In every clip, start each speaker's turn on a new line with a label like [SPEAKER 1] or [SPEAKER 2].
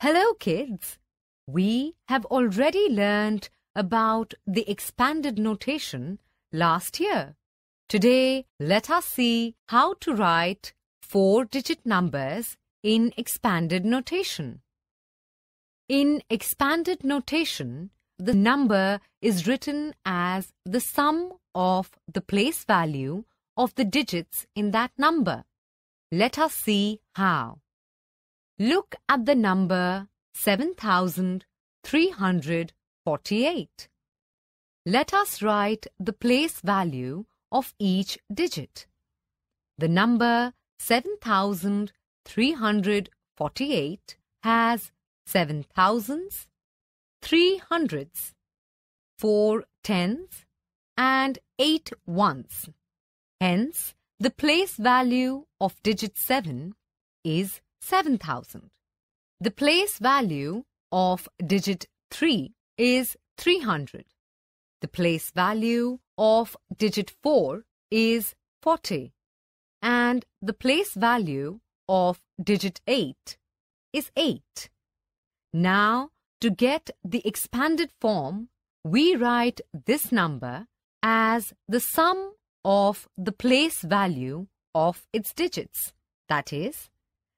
[SPEAKER 1] Hello, kids. We have already learned about the expanded notation last year. Today, let us see how to write four-digit numbers in expanded notation. In expanded notation, the number is written as the sum of the place value of the digits in that number. Let us see how. Look at the number 7348. Let us write the place value of each digit. The number 7348 has 7 thousands, 3 hundreds, 4 tens and 8 ones. Hence, the place value of digit 7 is 7,000. The place value of digit 3 is 300. The place value of digit 4 is 40. And the place value of digit 8 is 8. Now, to get the expanded form, we write this number as the sum of the place value of its digits, that is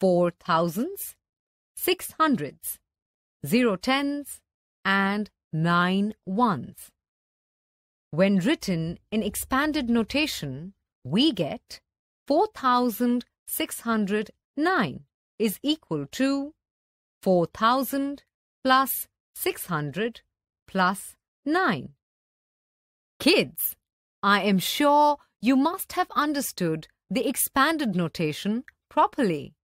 [SPEAKER 1] four thousands, six hundreds, zero tens, and nine ones. When written in expanded notation, we get 4,609 is equal to 4,000 plus 600 plus 9. Kids, I am sure you must have understood the expanded notation properly.